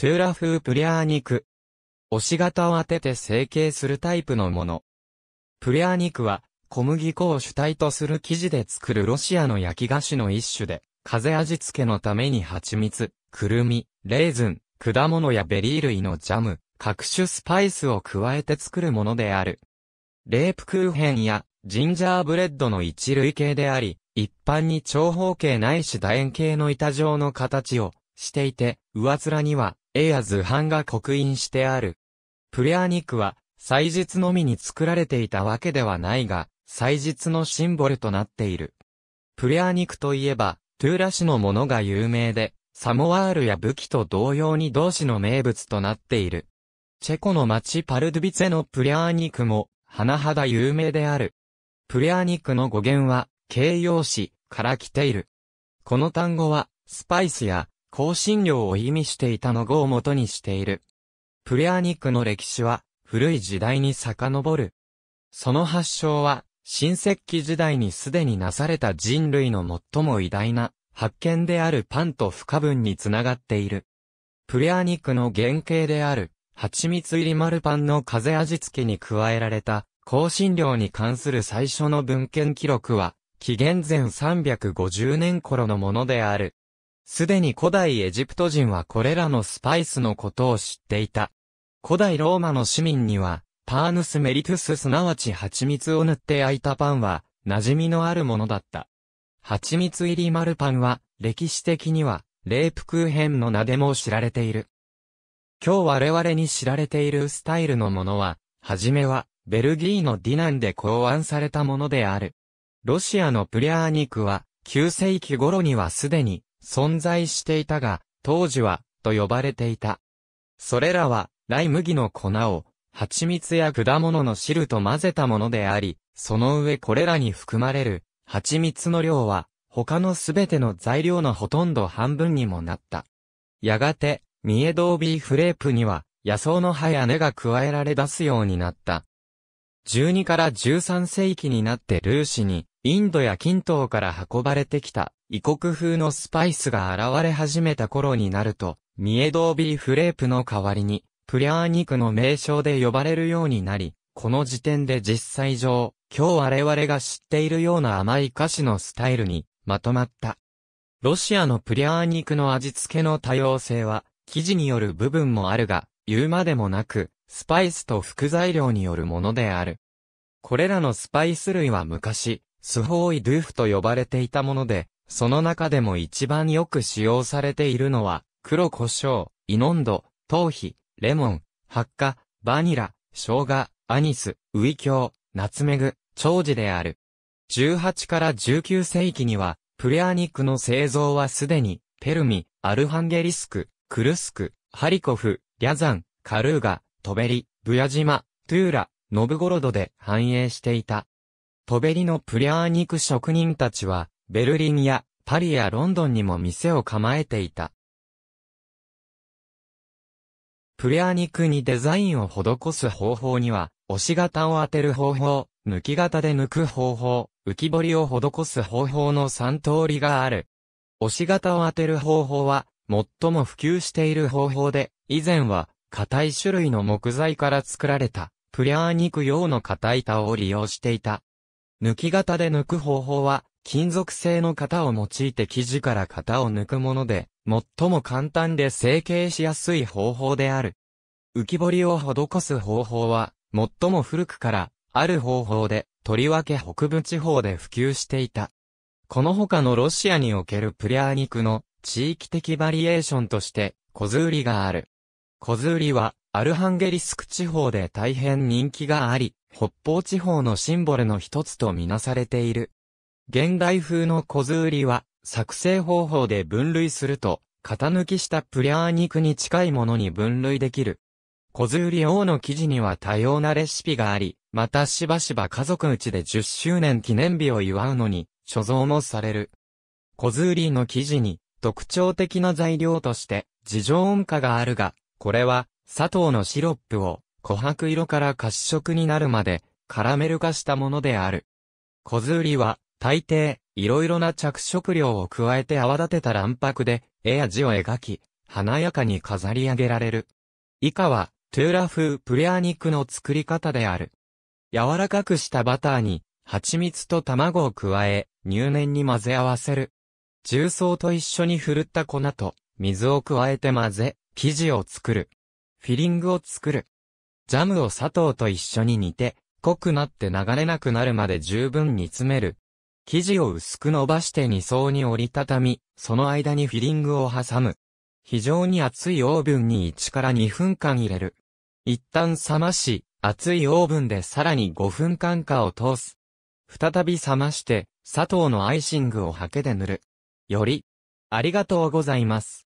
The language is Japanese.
トゥーラ風プリアーニク。押し型を当てて成形するタイプのもの。プリアー肉は、小麦粉を主体とする生地で作るロシアの焼き菓子の一種で、風味付けのために蜂蜜、くるみ、レーズン、果物やベリー類のジャム、各種スパイスを加えて作るものである。レープクーヘンやジンジャーブレッドの一類形であり、一般に長方形ないし楕円形の板状の形をしていて、上面にはエアズ版が刻印してある。プレア肉は、祭日のみに作られていたわけではないが、祭日のシンボルとなっている。プレア肉といえば、トゥーラ氏のものが有名で、サモワールや武器と同様に同市の名物となっている。チェコの町パルドゥビツェのプレア肉ニクも、花肌有名である。プレア肉ニクの語源は、形容詞から来ている。この単語は、スパイスや香辛料を意味していたの語を元にしている。プレアニックの歴史は古い時代に遡る。その発祥は、新石器時代にすでになされた人類の最も偉大な発見であるパンと不可分につながっている。プレアニックの原型である、蜂蜜入り丸パンの風味付けに加えられた、香辛料に関する最初の文献記録は、紀元前350年頃のものである。すでに古代エジプト人はこれらのスパイスのことを知っていた。古代ローマの市民には、パーヌスメリトゥスすなわち蜂蜜を塗って焼いたパンは、馴染みのあるものだった。蜂蜜入り丸パンは、歴史的には、レープクーヘンの名でも知られている。今日我々に知られているスタイルのものは、はじめは、ベルギーのディナンで考案されたものである。ロシアのプリャーニクは、9世紀頃にはすでに、存在していたが、当時は、と呼ばれていた。それらは、ライ麦の粉を、蜂蜜や果物の汁と混ぜたものであり、その上これらに含まれる、蜂蜜の量は、他のすべての材料のほとんど半分にもなった。やがて、ミエドービーフレープには、野草の葉や根が加えられ出すようになった。12から13世紀になってルーシに、インドや近東から運ばれてきた異国風のスパイスが現れ始めた頃になると、ミエドービーフレープの代わりに、プリャー肉の名称で呼ばれるようになり、この時点で実際上、今日我々が知っているような甘い菓子のスタイルにまとまった。ロシアのプリャー肉の味付けの多様性は、生地による部分もあるが、言うまでもなく、スパイスと副材料によるものである。これらのスパイス類は昔、スホーイドゥーフと呼ばれていたもので、その中でも一番よく使用されているのは、黒胡椒、イノンド、頭皮、レモン、ッカ、バニラ、生姜、アニス、ウイキョウ、ナツメグ、長寿である。18から19世紀には、プレア肉の製造はすでに、ペルミ、アルハンゲリスク、クルスク、ハリコフ、リャザン、カルーガ、トベリ、ブヤジマ、トゥーラ、ノブゴロドで繁栄していた。トベリのプリアーク職人たちは、ベルリンやパリやロンドンにも店を構えていた。プレア肉にデザインを施す方法には、押し型を当てる方法、抜き型で抜く方法、浮き彫りを施す方法の3通りがある。押し型を当てる方法は、最も普及している方法で、以前は、硬い種類の木材から作られた、プレアー肉用の硬板を利用していた。抜き型で抜く方法は、金属製の型を用いて生地から型を抜くもので、最も簡単で成形しやすい方法である。浮き彫りを施す方法は、最も古くから、ある方法で、とりわけ北部地方で普及していた。この他のロシアにおけるプリャーニクの地域的バリエーションとして、小ズりがある。小ズりは、アルハンゲリスク地方で大変人気があり、北方地方のシンボルの一つとみなされている。現代風の小図売りは、作成方法で分類すると、型抜きしたプリャー肉に近いものに分類できる。小図売り王の記事には多様なレシピがあり、またしばしば家族内で10周年記念日を祝うのに、所蔵もされる。小図売りの記事に、特徴的な材料として、自上音化があるが、これは、砂糖のシロップを、琥珀色から褐色になるまで、カラメル化したものである。小ず売りは、大抵、いろいろな着色料を加えて泡立てた卵白で、絵味を描き、華やかに飾り上げられる。以下は、トゥーラ風プレア肉の作り方である。柔らかくしたバターに、蜂蜜と卵を加え、入念に混ぜ合わせる。重曹と一緒にふるった粉と、水を加えて混ぜ、生地を作る。フィリングを作る。ジャムを砂糖と一緒に煮て、濃くなって流れなくなるまで十分煮詰める。生地を薄く伸ばして2層に折りたたみ、その間にフィリングを挟む。非常に熱いオーブンに1から2分間入れる。一旦冷まし、熱いオーブンでさらに5分間かを通す。再び冷まして、砂糖のアイシングをハケで塗る。より、ありがとうございます。